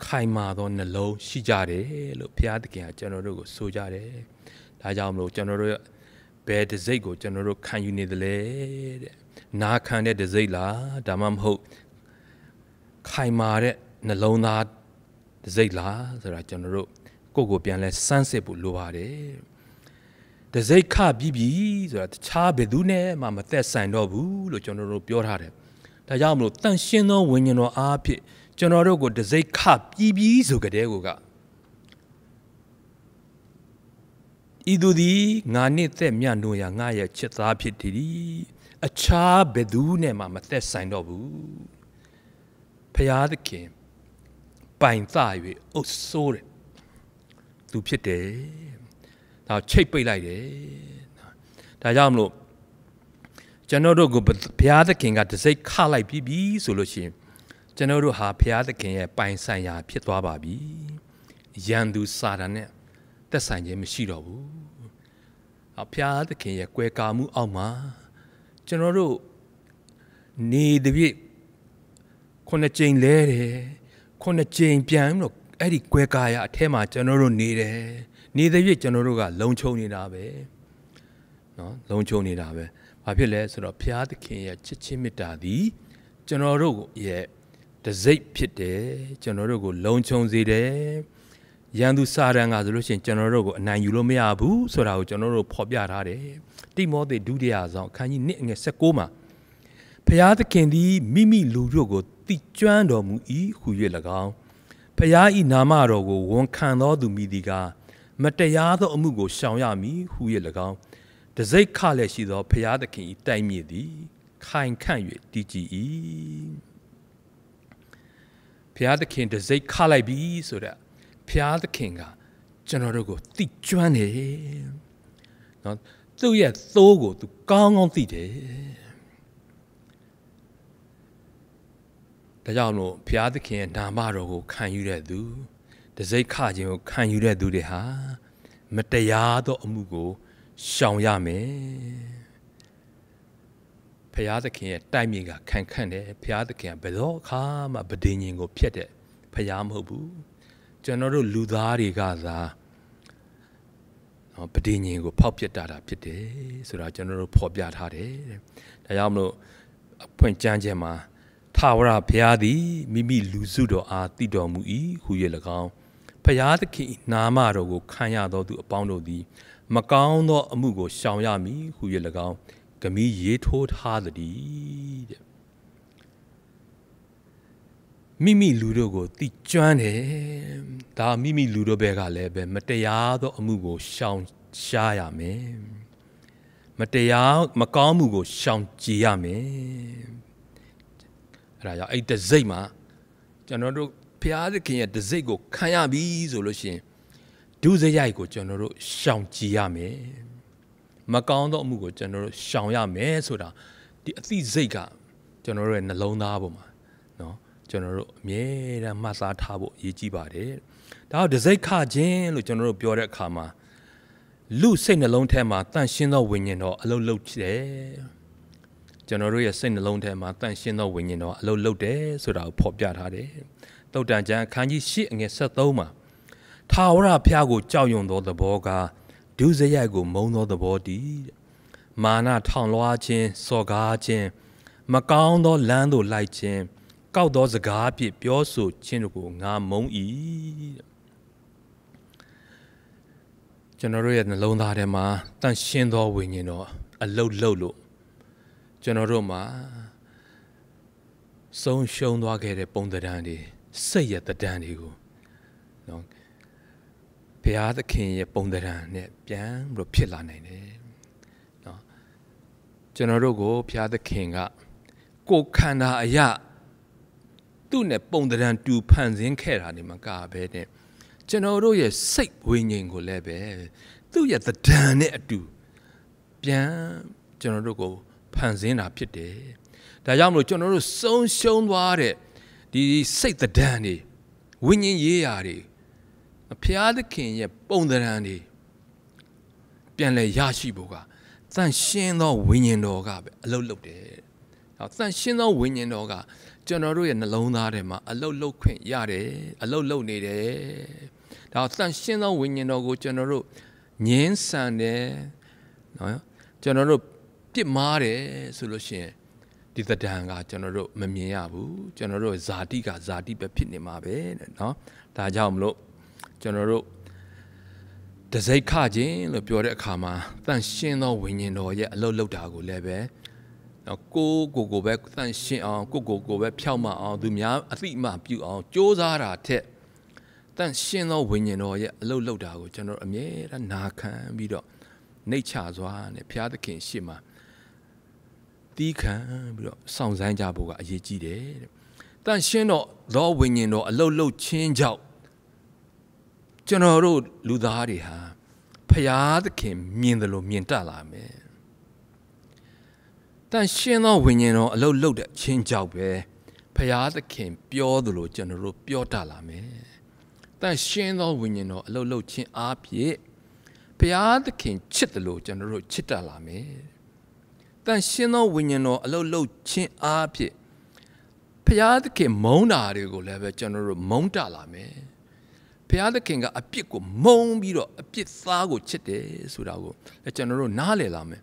ခိုင်မာသောနှလုံးရှိကြတယ်လို့ဘုရားသခင်ကကျွန်တော်တို့ကိုဆိုကြတယ်။ဒါကြောင့်မလို့ကျွန်တော်တို့ဘယ်ဒစိတ်ကိုကျွန်တော်တို့ခံယူနေသလဲတဲ့။နာခံတဲ့ဒစိတ်လားဒါမှမဟုတ်ခိုင်မာတဲ့နှလုံးသားဒစိတ်လားဆိုတာကျွန်တော်တို့ကိုယ့်ကိုပြန်လဲစမ်းစစ်ဖို့လိုပါတယ်။ဒစိတ်ခပြီးပြီဆိုတာတခြားဘယ်သူနဲ့မှမသက်ဆိုင်တော့ဘူးလို့ကျွန်တော်တို့ပြောထားတယ်။ဒါကြောင့်မလို့တန်ရှင်းသောဝိညာဉ်တော်အားဖြင့်ကျွန်တော်တို့ကိုတစိ့ခပြီးပြီးဆိုကြတဲ့ကိုကဤသူသည်ငါနှစ်သက်မြတ်နိုရငါရဲ့ချစ်သားဖြစ်သည်အခြားဘယ်သူနဲ့မှမသက်ဆိုင်တော့ဘူးဖရာသခင်ပိုင်သ၍အုပ်ဆိုးတယ်သူဖြစ်တယ်ဒါချိတ်ပိတ်လိုက်တယ်ဒါကြောင့်မလို့ကျွန်တော်တို့ကိုဘုရားသခင်ကတစိ့ခလိုက်ပြီးပြီဆိုလို့ရှိရင်ကျွန်တော်တို့ဟာဘုရားသခင်ရဲ့ပိုင်ဆိုင်ရာဖြစ်သွားပါပြီ။ယံသူစာတန်နဲ့သက်ဆိုင်ခြင်းမရှိတော့ဘူး။အဘုရားသခင်ရဲ့ကွယ်ကာမှုအောက်မှာ ကျွန်တော်တို့နေတပြည့်ခုနှစ်ကြိမ်လဲတယ်ခုနှစ်ကြိမ်ပြန်ပြီးတော့အဲ့ဒီကွယ်ကာရအထဲမှာကျွန်တော်တို့နေတယ်နေတပြည့်ကျွန်တော်တို့ကလုံခြုံနေတာပဲ။နော်လုံခြုံနေတာပဲ။ဘာဖြစ်လဲဆိုတော့ဘုရားသခင်ရဲ့ချစ်ချင်းမေတ္တာသည်ကျွန်တော်တို့ရဲ့တစိတ်ဖြစ်တယ်ကျွန်တော်တို့ကို လုံခြုံစေတယ်ရန်သူစာရန်ကဆိုလို့ရှိရင်ကျွန်တော်တို့ကိုအနိုင်ယူလို့မရဘူးဆိုတာကိုကျွန်တော်တို့ဖော်ပြထားတယ်တိမောသေဒုတိယဆောင်အခန်းကြီး1အငယ်16မှာဖျားသခင်သည်မိမိလူတို့ကိုတိကျွမ်းတော်မူ၏ဟု၍၎င်းဖျားဤနာမတော်ကို ဝန်ခံတော်သူမိသည်ကမတရားသော အမှုကိုရှောင်ရမည်ဟု၍၎င်းတစိတ်ခလည်းရှိသောဖျားသခင်ဤတိုင်မြေသည် ခိုင်ခန့်၍တည်ကြည်၏ရားသခင်တစိတ်ခလိုက်ပြီဆိုတော့ဘုရားသခင်ကကျွန်တော်တို့ကိုတိကျွမ်းတယ်เนาะသူ့ရဲ့သိုးကို သူကောင်းကောင်းသိတယ်ဒါကြောင့်လို့ဘုရားသခင်ရဲ့နာမတော်ကိုခံယူတဲ့သူတစိတ်ခခြင်းကိုခံယူတဲ့သူတွေဟာမတရားသောအမှုကိုရှောင်ရမယ်ဘုရားသခင်ရဲ့တိုင်မြင်ကခံခန့်တယ်ဘုရားသခင်ကဘယ်တော့အခါမှဗဒိညင်ကိုဖျက်တဲ့ဘုရားမဟုတ်ဘူးကျွန်တော်တို့လူသားတွေကသာနော်ပဋိညင်ကိုဖောက်ပြစ်တာတာ ဖြစ်တယ်ဆိုတော့ကျွန်တော်တို့ဖော်ပြထားတယ်တဲ့ဒါကြောင့်မလို့အဖွင့်ကြမ်းချက်မှာထာဝရဘုရားသည်မိမိလူစုတော်အားတည်တော်မူ၏ဟူ၍၎င်းဘုရားသခင်နာမတော်ကိုခံရတော်သူအပေါင်းတို့သည် မကောင်းသော အမှုကိုရှောင်ရမည်ဟူ၍၎င်းဂမီးရေးထိုးထားသည်တဲ့မိမိလူတို့ကိုတိကျွမ်းတယ်ဒါမိမိလူတို့ဘက်ကလည်းပဲမတရားသောအမှုကိုရှောင်ရှားရမယ်မတရားမကောင်းမှုကိုရှောင်ကြည်ရမယ်အဲ့ဒါကြောင့်အဲ့တစိမ့်မှာကျွန်တော်တို့ဘုရားသခင်ရဲ့တစိမ့်ကိုခံရပြီဆိုလို့ရှိရင်ဒုစရိုက်ကိုကျွန်တော်တို့ရှောင်ကြည်ရမယ်မကောင်းသောအမှုကိုကျွန်တော်တို့ရှောင်ရမယ်ဆိုတာဒီအသိစိတ်ကကျွန်တော်တို့ရဲ့နှလုံးသားပေါ်မှာเนาะကျွန်တော်တို့အမြဲတမ်းမှတ်သားထားဖို့အရေးကြီးပါတယ်ဒါတော့ဒစိတ်ခခြင်းလို့ကျွန်တော်တို့ပြောတဲ့အခါမှာလူစိတ်နှလုံးထဲမှာတန့်ရှင်းသောဝိညာဉ်တော်အလုတ်လုတ်တယ်ကျွန်တော်တို့ရဲ့စိတ်နှလုံးထဲမှာတန့်ရှင်းသောဝိညာဉ်တော်အလုတ်လုတ်တယ်ဆိုတာကိုဖော်ပြထားတယ်တုတ်တန်ကျမ်းအခန်းကြီး၈အငယ်73မှာထာဝရဘုရားကိုကြောက်ရွံ့သောသဘောကားဒုစရိုက်ကိုမုံသောသဘောတည်းမာနထောင်လွှားခြင်းစော်ကားခြင်းမကောင်းသောလမ်းသို့လိုက်ခြင်းကောက်သောစကားဖြင့်ပြောဆိုခြင်းတို့ကိုငါမုံ၏ကျွန်တော်တို့ရဲ့နှလုံးသားထဲမှာတန့်ရှင်းသောဝိညာဉ်တော် အလုတ်လုတ်လို့ကျွန်တော်တို့မှာဆုံးရှုံးသွားခဲ့တဲ့ပုံသဏ္ဍာန်တွေစိတ်ရဲ့သဏ္ဍာန်တွေကိုနော်ဘုရားသခင်ရဲ့ပုံသဏ္ဍာန်နဲ့ပြန်ပြီးဖြစ်လာနိုင်တယ်เนาะကျွန်တော်တို့ကိုဘုရားသခင်က ကိုခန္ဓာအရာသူ့နဲ့ပုံသဏ္ဍာန်တူဖန်ဆင်းခဲ့တာနေမှာကပဲနဲ့ကျွန်တော်တို့ရဲ့စိတ်ဝိညာဉ်ကိုလည်းပဲသူ့ရဲ့သဏ္ဍာန်နဲ့အတူပြန်ကျွန်တော်တို့ကိုဖန်ဆင်းတာဖြစ်တယ်။ဒါကြောင့်မလို့ကျွန်တော်တို့ဆုံးရှုံးသွားတဲ့ဒီစိတ်သဏ္ဍာန်တွေဝိညာဉ်ရေးရာတွေဖျားသခင်ရဲ့ပုံသဏ္ဍာန်တွေပြန်လဲရရှိဖို့ကသန့်ရှင်းသောဝိညာဉ်တော်ကပဲအလုတ်လုတ်တယ်။ဟောသန့်ရှင်းသောဝိညာဉ်တော်ကကျွန်တော်တို့ရဲ့နှလုံးသားထဲမှာအလုတ်လုတ်ခွင့်ရတယ်အလုတ်လုတ်နေတယ်။ဒါသန့်ရှင်းသောဝိညာဉ်တော်ကိုကျွန်တော်တို့ငြင်းဆန်တယ်နော်ကျွန်တော်တို့ပြစ်မာတယ်ဆိုလို့ရှိရင်ဒီသဒ္ဒံကကျွန်တော်တို့မမြင်ရဘူးကျွန်တော်တို့ဇာတိကဇာတိပဲဖြစ်နေမှာပဲတဲ့နော်ဒါကြောင့်မလို့ကျွန်တော်တို့တစိုက်ခခြင်းလို့ပြောတဲ့အခါမှာတန့်ရှင်းသောဝိညာဉ်တော်ရဲ့အလုတ်လောက်တာကိုလည်းပဲနော်ကိုကိုကိုပဲတန့်ရှင်းအောင်ကိုကိုကိုပဲဖြောက်မအောင်သူများအတိမပြုအောင်စ조사တာထက်တန့်ရှင်းသောဝိညာဉ်တော်ရဲ့အလုတ်လောက်တာကိုကျွန်တော်အမြဲတမ်းနာခံပြီးတော့နှိတ်ချစွာနဲ့ဘုရားသခင်ရှေ့မှာတီးခံပြီးတော့စောင့်ဆိုင်းကြဖို့ကအရေးကြီးတယ်တဲ့တန့်ရှင်းတော့သောဝိညာဉ်တော်အလုတ်လောက်ချင်းကြောင့်ကျွန်တော်တို့လူသားတွေဟာဖျားသခင်မြင်တယ်လို့မြင်တတ်လာမယ်တန်ရှင်းသောဝိညာဉ်တော်အလုတ်လုတ်တဲ့ချင်းကြောက်ပဲဖျားသခင်ပြောသလို ကျွန်တော်တို့ပြောတတ်လာမယ်တန်ရှင်းသောဝိညာဉ်တော်အလုတ်လုတ်ချင်းအားဖြင့်ဖျားသခင်ချစ်တယ်လို့ကျွန်တော်တို့ချစ်တတ်လာမယ်တန်ရှင်းသောဝိညာဉ်တော်အလုတ်လုတ်ချင်းအားဖြင့်ဖျားသခင်မုန်းတာတွေကိုလည်းပဲကျွန်တော်တို့ မုန်းတတ်လာမယ်ဘုရားသခင်ကအပြစ်ကိုမုံပြီးတော့အပြစ်သားကိုချစ်တယ်ဆိုတာကိုလည်းကျွန်တော်တို့နားလည်လာမယ်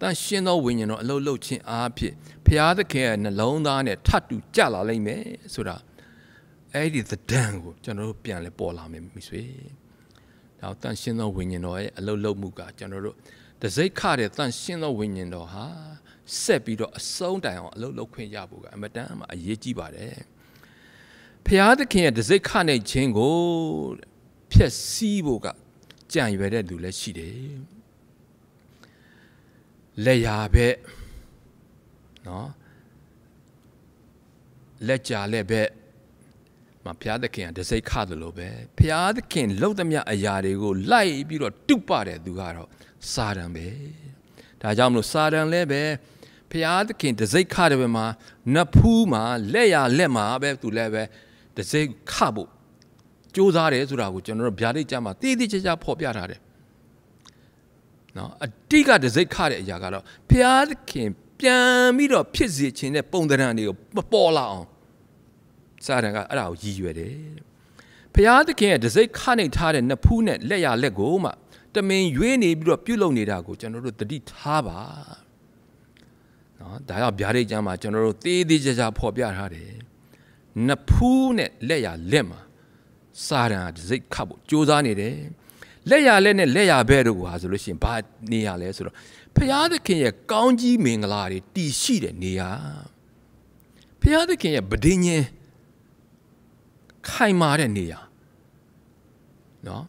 တန်ရှင်းသောဝိညာဉ်တော်အလုတ်လုတ်ခြင်းအားဖြင့်ဘုရားသခင်ရဲ့နှလုံးသားနဲ့ထပ်တူကြလာလိမ့်မယ်ဆိုတာအဲ့ဒီသဒ္ဒံကိုကျွန်တော်တို့ပြန်လဲပေါ်လာမယ်မိတ်ဆွေ။ဒါတန်ရှင်းသောဝိညာဉ်တော်ရဲ့အလုတ်လုတ်မှုကကျွန်တော်တို့တစိတ်ခတဲ့တန်ရှင်းသောဝိညာဉ်တော်ဟာဆက်ပြီးတော့အဆုံးတိုင်အောင်အလုတ်လုတ်ခွင့်ရဖို့ကအမတန်မှအရေးကြီးပါတယ်။ဖျားသခင်ရဲ့တစိ့ခနဲ့ခြင်းကိုဖျက်ဆီးဖို့ကကြံရွယ်တဲ့သူလည်းရှိတယ်လက်ရာဘက်နော်လက်ကြာလက်ဘက်မှာဘုရားသခင်ကတစိ့ခတယ်လို့ပဲဘုရားသခင်လှုပ်သမျှအရာတွေကို လိုက်ပြီးတော့တုပတဲ့သူကတော့စာတန်ပဲဒါကြောင့်မလို့စာတန်လည်းပဲဘုရားသခင်တစိ့ခတဲ့ဘက်မှာနဖူးမှာလက်ရာလက်မှာပဲသူလည်းပဲတစိခဖို့စ조사တယ်ဆိုတာကိုကျွန်တော်တို့ဗျာဒိတ်ကြမှာတည်တည်ချာချာဖော်ပြထားတယ်နော်အတိကတစိခတဲ့အရာကတော့ဖျားသခင်ပြန်ပြီးတော့ဖြစ်စေခြင်းတဲ့ပုံသဏ္ဍာန်တွေကိုမပေါ်လာအောင်စာတန်ကအဲ့ဒါကိုရည်ရွယ်တယ်ဖျားသခင်ရဲ့တစိခနိုင်ထားတဲ့နဖူးနဲ့လက်ရလက်ကိုမှတမင်ရွေးနေပြီးတော့ပြုတ်လုံနေတာကိုကျွန်တော်တို့တတိထားပါနော်ဒါကြောင့်ဗျာဒိတ်ကျမ်းမှာကျွန်တော်တို့သေးသေးချာချာဖော်ပြထားတယ်နဖူးနဲ့လက်ရလက်မှာစာရန်ကစိတ်ခတ်ဖို့ကြိုးစားနေတယ်လက်ရလက်နဲ့လက်ရဘဲတို့ဟာဆိုလို့ရှိရင်ဘာနေရလဲဆိုတော့ဖရာသခင်ရဲ့ကောင်းကြီးမင်္ဂလာတွေတည်ရှိတဲ့နေရာဖရာသခင်ရဲ့ဗဒင်းရင်ခိုင်မာတဲ့နေရာเนาะ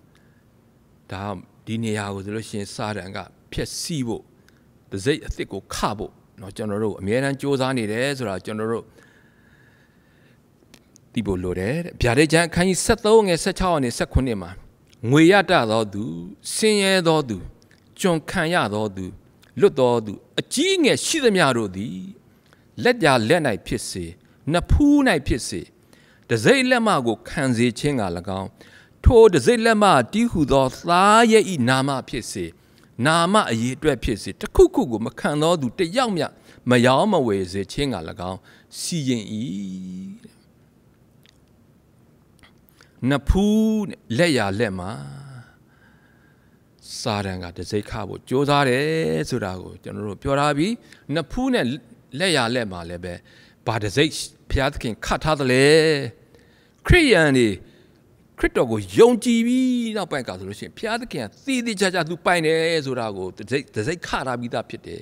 ဒါဒီနေရာကိုဆိုလို့ရှိရင်စာရန်ကဖျက်ဆီးဖို့ဒစိတ်အစ်စ်ကိုခဖို့เนาะကျွန်တော်တို့အမြဲတမ်းစ조사နေတယ်ဆိုတာကျွန်တော်တို့သိဖို့လိုတယ်တဲ့ဗျာဒိတ်ကျမ်းအခန်းကြီး73ငယ်16အငယ်18မှာငွေရတသောသူဆင်းရဲသောသူကျွန်ခံရသောသူလွတ်သောသူအကြီးငယ်ရှိသမျှတို့သည်လက်ပြလက်၌ဖြစ်စေနဖူး၌ဖြစ်စေဒစိမ့်လက်မကိုခံစေခြင်းက၎င်းထိုဒစိမ့်လက်မတီးဟူသောသားရဲ့ဤနာမဖြစ်စေနာမအရေးအတွက်ဖြစ်စေတခုခုကိုမခံသောသူတယောက်မျှမယောင်းမဝယ်စေခြင်းက၎င်းစီရင်၏နဖူးလက်ရလက်မှာစာတန်ကတစိခဖို့ကြိုးစားတယ်ဆိုတာကိုကျွန်တော်တို့ပြောထားပြီးနဖူးနဲ့လက်ရလက်မှာလည်းပဲဘာတစိဘုရားသခင်ခတ်ထားသလဲခရိယန်တွေခရစ်တော်ကိုယုံကြည်ပြီးနောက်ပိုင်းကဆိုလို့ရှိရင်ဘုရားသခင်ကသေသေးချာချာသူပိုင်တယ်ဆိုတာကိုတစိတစိခထားပြီးသားဖြစ်တယ်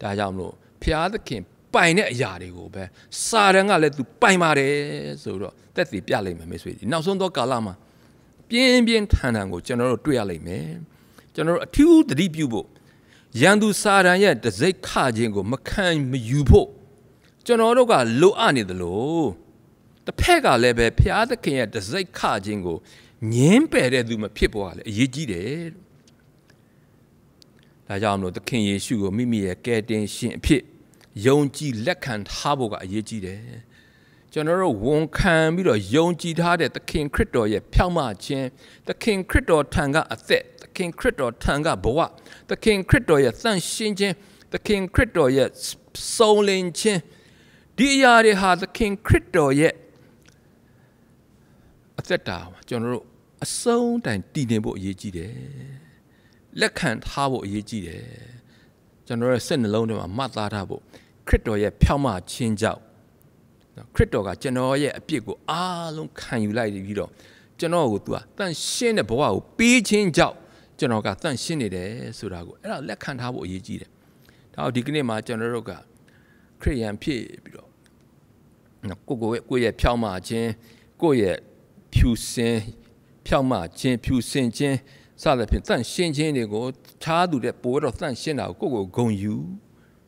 ဒါကြောင့်မလို့ဘုရားသခင်ပိုင်တဲ့အရာတွေကိုပဲစာတန်ကလည်းသူပိုင်ပါတယ်ဆိုတော့တက်စီပြလိုက်မယ်မိတ်ဆွေကြီးနောက်ဆုံးသောကာလမှာပြင်းပြင်းထန်ထန်ကိုကျွန်တော်တို့တွေ့ရလိမ့်မယ်ကျွန်တော်တို့အထူးသတိပြုဖို့ရန်သူစာတန်ရဲ့တစိုက်ခခြင်းကို မခံမယူဖို့ကျွန်တော်တို့ကလိုအပ်နေသလိုတစ်ဖက်ကလည်းပဲဖျားသခင်ရဲ့တစိုက်ခခြင်းကိုငင်းပယ်တဲ့သူမဖြစ်ပေါ်ရလေအရေးကြီးတယ်ဒါကြောင့်မလို့သခင်ယေရှုကိုမိမိရဲ့ကယ်တင်ရှင်အဖြစ်ယုံကြည်လက်ခံထားဖို့ကအရေးကြီးတယ်ကျွန်တော်တို့ဝန်ခံပြီးတော့ယုံကြည်ထားတဲ့သခင်ခရစ်တော်ရဲ့ဖြောင့်မခြင်းသခင်ခရစ်တော်ထံကအသက်သခင်ခရစ်တော်ထံကဘဝသခင်ခရစ်တော်ရဲ့သန့်ရှင်းခြင်းသခင်ခရစ်တော်ရဲ့စုံလင်ခြင်းဒီအရာတွေဟာသခင်ခရစ်တော်ရဲ့အသက်တာကျွန်တော်တို့အဆုံးတိုင်တည်နေဖို့အရေးကြီးတယ်လက်ခံထားဖို့အရေးကြီးတယ်ကျွန်တော်ရဲ့စိတ်နှလုံးထဲမှာမှတ်သားထားဖို့ခရစ်တော်ရဲ့ဖြောင့်မခြင်းကြောင့်ခရစ်တော်ကကျွန်တော်ရဲ့အပြစ်ကိုအားလုံးခံယူလိုက်ပြီးတော့ကျွန်တော်ကို तू ကတန်ရှင်းတဲ့ဘဝကိုပေးခြင်းကြောင့်ကျွန်တော်ကတန်ရှင်းနေတယ်ဆိုတာကိုအဲ့ဒါလက်ခံထားဖို့အရေးကြီးတယ်ဒါတော့ဒီကနေ့မှာကျွန်တော်တို့ကခရိယန်ဖြစ်ပြီးတော့ကိုကိုရဲ့ကိုရဲ့ဖြောင့်မခြင်းကိုရဲ့ဖြူစင်ဖြောင့်မခြင်းဖြူစင်ခြင်းစသဖြင့်တန့်ရှင်းခြင်းတွေကိုခြားသူတဲ့ပိုးတော့တန့်ရှင်းတာကိုကိုကိုဂုံယူ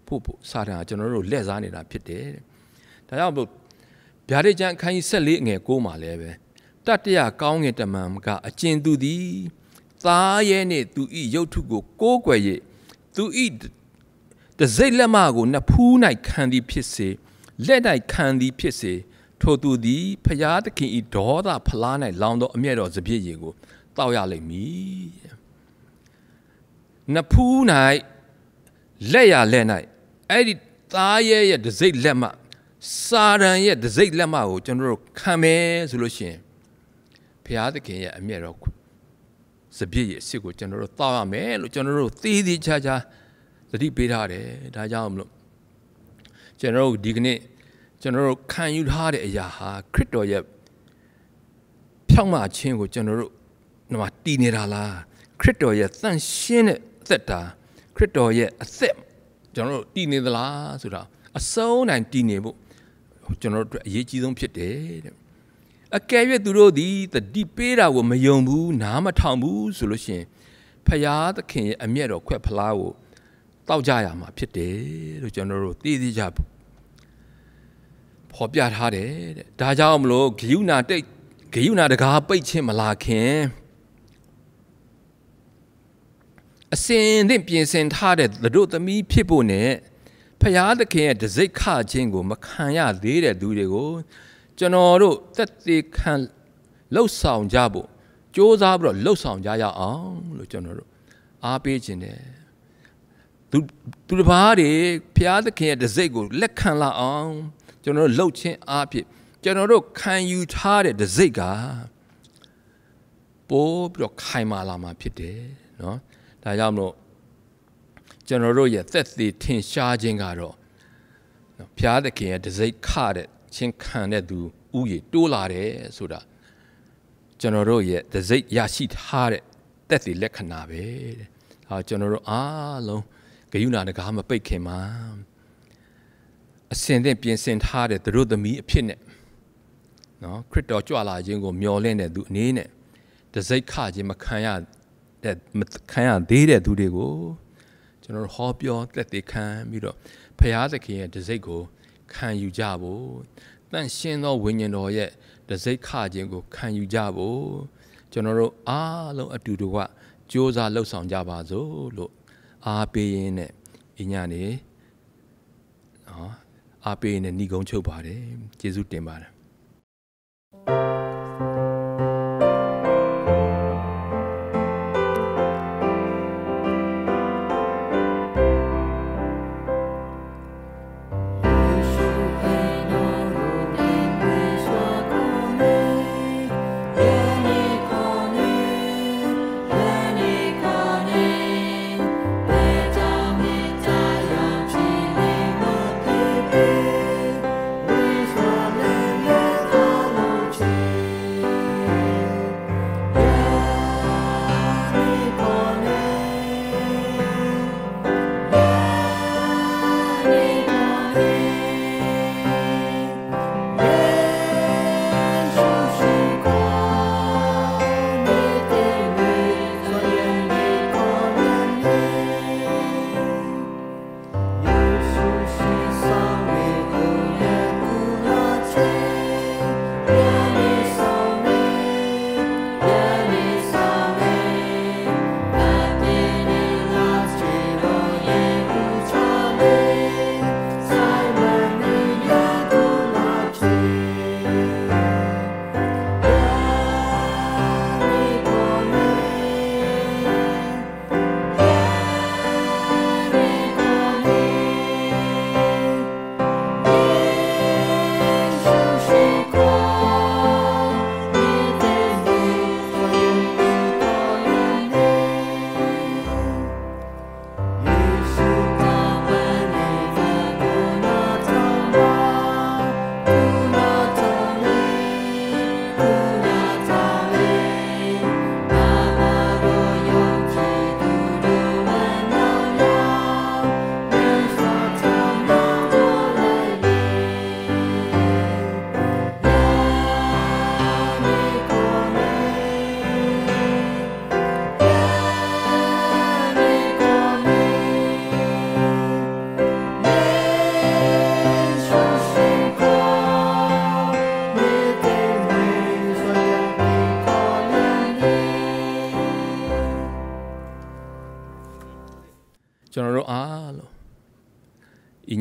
ဖို့စာတန်ကကျွန်တော်တို့လက်စားနေတာဖြစ်တယ်တဲ့။ဒါကြောင့်မို့ဗျာဒိတ်ကျမ်းအခန်းကြီး14အငယ်9မှာလည်းပဲတတရကောင်းငင်တမန်ကအကျဉ်သူသည် သားရဲနှင့်သူဤရုပ်ထုကို ကိုးကွယ်၍သူဤတစိမ့်လက်မကိုနဖူး၌ခံသည်ဖြစ်စေလက်၌ခံသည် ဖြစ်စေထိုသူသည်ဖျားသခင်ဤဒေါသဖလား၌လောင်သောအမျက်တော်စပြည့်ရည်ကိုတောက်ရလိမ့်မည်နဖူး၌လက်ရလက်၌အဲ့ဒီသားရဲရဲ့ဒစိတ်လက်မစာရန်ရဲ့ဒစိတ်လက်မကိုကျွန်တော်တို့ခံမယ်ဆိုလို့ရှိရင်ဘုရားသခင်ရဲ့အမြဲတော်စပြည့်ရဲ့အစ်စ်ကိုကျွန်တော်တို့သောက်ရမယ်လို့ကျွန်တော်တို့သေးသေးချာချာသတိပေးထားတယ်ဒါကြောင့်မလို့ကျွန်တော်တို့ဒီကနေ့ကျွန်တော်တို့ခံယူထားတဲ့အရာဟာခရစ်တော်ရဲ့ဖြောင့်မခြင်းကိုကျွန်တော်တို့ဒီမှာတည်နေတာလားခရစ်တော်ရဲ့သန့်ရှင်းတဲ့အသက်တာခရစ်တော်ရဲ့အသက်ကျွန်တော်တို့တည်နေသလားဆိုတာအစုံတိုင်းတည်နေဖို့ကျွန်တော်တို့အတွက်အရေးကြီးဆုံးဖြစ်တယ်တဲ့အကယ်၍သူတို့ဒီတတိပေးတာကိုမယုံဘူးနားမထောင်ဘူးဆိုလို့ရှိရင် ဖရာသခင်ရဲ့အမျက်တော်ခွက်ဖလားကိုတောက်ကြရမှာ ဖြစ်တယ်လို့ကျွန်တော်တို့သိသိကြဖော်ပြထားတယ်တဲ့ဒါကြောင့်မလို့ဂိယုနာတိတ်ဂိယုနာတကားပိတ်ခြင်းမလာခင်အစင်သင့်ပြင်ဆင်ထားတဲ့သတို့သမီးဖြစ်ဖို့နဲ့ဖရာသခင်ရဲ့တစိ့ခခြင်းကို မခံရသေးတဲ့သူတွေကိုကျွန်တော်တို့သက်သေခံလှုပ်ဆောင်ကြဖို့ကြိုးစားပြီးတော့လှုပ်ဆောင်ကြရအောင်လို့ကျွန်တော်တို့အားပေးခြင်းတယ်သူသူတစ်ပါးတွေဖရာသခင်ရဲ့တစိ့ကို လက်ခံလာအောင်ကျွန်တော်တို့လှုပ်ခြင်းအားဖြင့်ကျွန်တော်တို့ခံယူထားတဲ့တစိ့ကပိုးပြီးတော့ခိုင်မာလာမှာဖြစ်တယ်နော်ဒါကြောင့်မလို့ကျွန်တော်တို့ရဲ့သက်သေထင်ရှားခြင်းကတော့ဘုရားသခင်ရဲ့တစိ့ခတဲ့ချင်းခံတဲ့သူဥယေတိုးလာတယ်ဆိုတာကျွန်တော်တို့ရဲ့တစိ့ရရှိထားတဲ့သက်သေလက္ခဏာပဲတဲ့။ဟာကျွန်တော်တို့အားလုံးဂယုဏတကားမပိတ်ခင်မှာအစင်သင့်ပြင်ဆင်ထားတဲ့သူတို့သမီးအဖြစ်နဲ့နော်ခရစ်တော်ကြွလာခြင်းကို မျှော်လင့်တဲ့သူအနေနဲ့တစိ့ခခြင်းမခံရတဲ့ခံရသေးတဲ့သူတွေကိုကျွန်တော်တို့ဟောပြောတက်တေခံပြီးတော့ဖရာသခင်ရဲ့တစိ့ကိုခံယူကြဖို့တန့်ရှင်းသောဝိညာဉ်တော်ရဲ့တစိ့ခခြင်းကိုခံယူကြဖို့ကျွန်တော်တို့အားလုံးအတူတူကစ조사လှုပ်ဆောင်ကြပါစို့လို့အားပေးရင်းနဲ့အညနေနော်အားပေးရင်းနဲ့ညီကုန်းချုပ်ပါတယ်ကျေးဇူးတင်ပါတယ်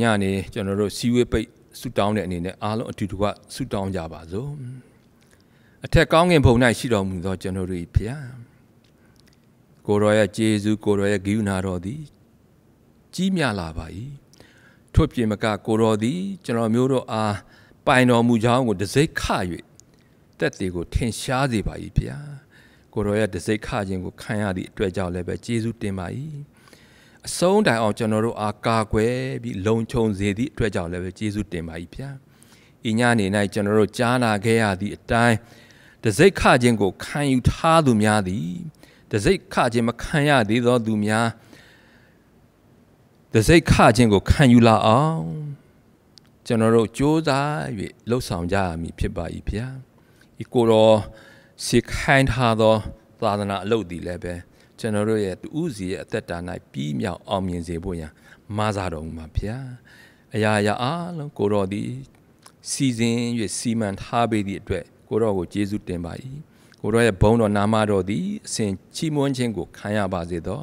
ကနေကျွန်တော်တို့စီဝေးပိတ်ဆုတောင်းတဲ့အနေနဲ့အားလုံးအတူတကွဆုတောင်းကြပါစို့အထက်ကောင်းကင်ဘုံ၌ရှိတော်မူသောကျွန်တော်တို့၏ဖခင်ကိုရောရဲ့ဂျေဇုကိုရောရဲ့ဂိယူနာတော်သည် ကြီးမြလာပါ၏ထို့ပြင်မက ကိုရောသည် ကျွန်တော်မျိုးတို့အားပိုင်တော်မူကြောင်းကိုတစိတ်ခ၍တက်သေးကို ထင်ရှားစေပါ၏ဖခင်ကိုရောရဲ့တစိတ်ခခြင်းကိုခံရသည့်အတွက်ကြောင့်လည်းပဲဂျေဇုတင်ပါ၏အဆုံးတိုင်အောင်ကျွန်တော်တို့အားကာကွယ်ပြီးလုံခြုံစေသည့်အတွက်ကြောင့်လည်းပဲကျေးဇူးတင်ပါ၏ဗျာ။ဤညနေ၌ကျွန်တော်တို့ကြားနာခဲ့ရသည့်အတိုင်းတစိ့ခခြင်းကိုခံယူထားသူများသည်တစိ့ခခြင်းမခံရသေးသောသူများတစိ့ခခြင်းကိုခံယူလာအောင်ကျွန်တော်တို့ကြိုးစား၍လှုပ်ဆောင်ကြရမည်ဖြစ်ပါ၏ဗျာ။ဤကိုယ်တော်စေခိုင်းထားသောသာသနာအလုပ်သည်လည်းပဲကျွန်တော်တို့ရဲ့သူ့စီရဲ့အသက်တာ၌ပြီးမြောက်အောင်မြင်စေဖို့ရန်မဆတော်မူပါဗျာအရာရာအားလုံးကိုတော်သည်စီစဉ်၍စီမံထားပေသည့်အတွက်ကိုတော်ကိုယေရှုတင်ပါ၏ကိုတော်ရဲ့ဘုန်းတော်နာမတော်သည်အစဉ်ချီးမွမ်းခြင်းကိုခံရပါစေသော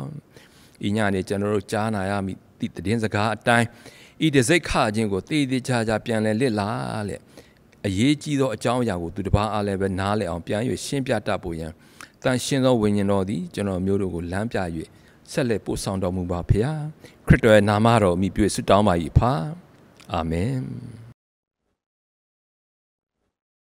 ဤညနေကျွန်တော်တို့ကြားနာရမည်သည့်တည်င်းစကားအတိုင်းဤတစိတ်ခခြင်းကိုတည်တည်ချာချာပြန်လည်လစ်လာလေအရေးကြီးသောအကြောင်းအရာကိုသူတစ်ပါးအားလည်းပဲနားလည်အောင်ပြန်၍ရှင်းပြတတ်ဖို့ရန်တန်ရှင်သောဝိညာဉ်တော်သည်ကျွန်တော်မျိုးတို့ကိုလမ်းပြ၍ဆက်လက်ပို့ဆောင်တော်မူပါဖျားခရစ်တော်ရဲ့နာမတော်အမိပြုဆုတောင်းပါ၏ဖာအာမင်